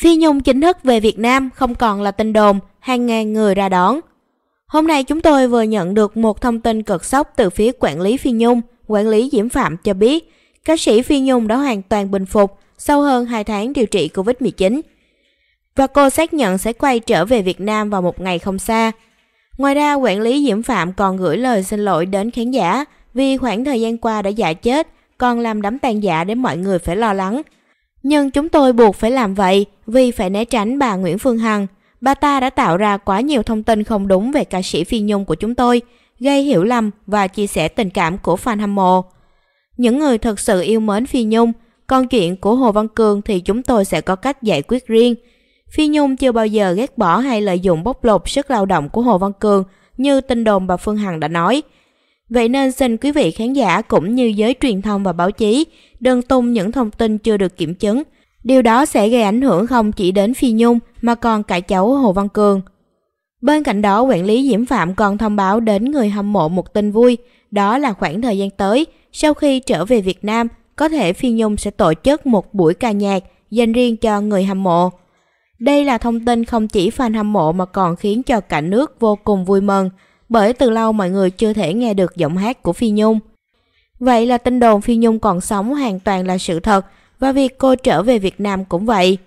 Phi Nhung chính thức về Việt Nam không còn là tin đồn, hàng ngàn người ra đón. Hôm nay chúng tôi vừa nhận được một thông tin cực sốc từ phía quản lý Phi Nhung, quản lý Diễm Phạm cho biết, ca sĩ Phi Nhung đã hoàn toàn bình phục sau hơn 2 tháng điều trị Covid-19. Và cô xác nhận sẽ quay trở về Việt Nam vào một ngày không xa. Ngoài ra, quản lý Diễm Phạm còn gửi lời xin lỗi đến khán giả vì khoảng thời gian qua đã giả chết, còn làm đám tàn giả để mọi người phải lo lắng. Nhưng chúng tôi buộc phải làm vậy vì phải né tránh bà Nguyễn Phương Hằng. Bà ta đã tạo ra quá nhiều thông tin không đúng về ca sĩ Phi Nhung của chúng tôi, gây hiểu lầm và chia sẻ tình cảm của fan hâm mộ. Những người thật sự yêu mến Phi Nhung, còn chuyện của Hồ Văn Cường thì chúng tôi sẽ có cách giải quyết riêng. Phi Nhung chưa bao giờ ghét bỏ hay lợi dụng bóc lột sức lao động của Hồ Văn Cường như tin đồn bà Phương Hằng đã nói, Vậy nên xin quý vị khán giả cũng như giới truyền thông và báo chí đừng tung những thông tin chưa được kiểm chứng. Điều đó sẽ gây ảnh hưởng không chỉ đến Phi Nhung mà còn cả cháu Hồ Văn Cường. Bên cạnh đó, quản lý Diễm Phạm còn thông báo đến người hâm mộ một tin vui, đó là khoảng thời gian tới, sau khi trở về Việt Nam, có thể Phi Nhung sẽ tổ chức một buổi ca nhạc dành riêng cho người hâm mộ. Đây là thông tin không chỉ fan hâm mộ mà còn khiến cho cả nước vô cùng vui mừng, bởi từ lâu mọi người chưa thể nghe được giọng hát của Phi Nhung. Vậy là tin đồn Phi Nhung còn sống hoàn toàn là sự thật và việc cô trở về Việt Nam cũng vậy.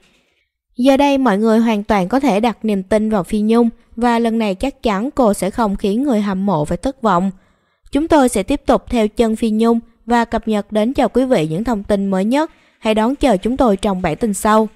Giờ đây mọi người hoàn toàn có thể đặt niềm tin vào Phi Nhung và lần này chắc chắn cô sẽ không khiến người hâm mộ phải thất vọng. Chúng tôi sẽ tiếp tục theo chân Phi Nhung và cập nhật đến cho quý vị những thông tin mới nhất. Hãy đón chờ chúng tôi trong bản tin sau.